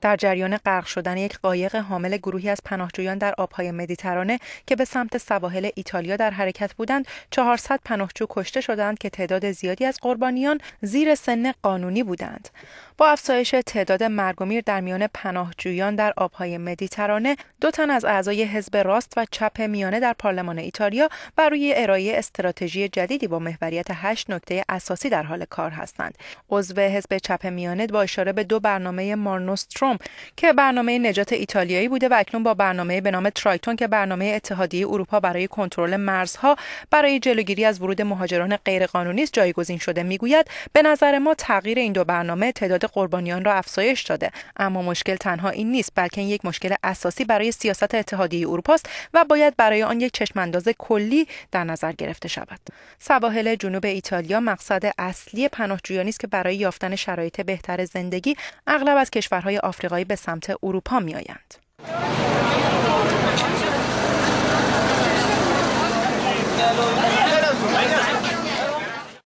در جریان غرق شدن یک قایق حامل گروهی از پناهجویان در آبهای مدیترانه که به سمت سواحل ایتالیا در حرکت بودند 400 پناهجو کشته شدند که تعداد زیادی از قربانیان زیر سن قانونی بودند با افزایش تعداد مرگ در میان پناهجویان در آبهای مدیترانه دو تن از اعضای حزب راست و چپ میانه در پارلمان ایتالیا برای ارائه استراتژی جدیدی با محوریت 8 نکته اساسی در حال کار هستند عضو حزب چپ میانه با اشاره به دو برنامه که برنامه نجات ایتالیایی بوده و اکنون با برنامه به نام ترایتون که برنامه اتحادیه اروپا برای کنترل مرزها برای جلوگیری از ورود مهاجران غیرقانونی است جایگزین شده میگوید به نظر ما تغییر این دو برنامه تعداد قربانیان را افزایش داده اما مشکل تنها این نیست بلکه این یک مشکل اساسی برای سیاست اتحادیه اروپا است و باید برای آن یک چشمانداز کلی در نظر گرفته شود سواحل جنوب ایتالیا مقصد اصلی پناهجویانی است که برای یافتن شرایط بهتر زندگی اغلب از کشورهای آفریقایی به سمت اروپا می آیند.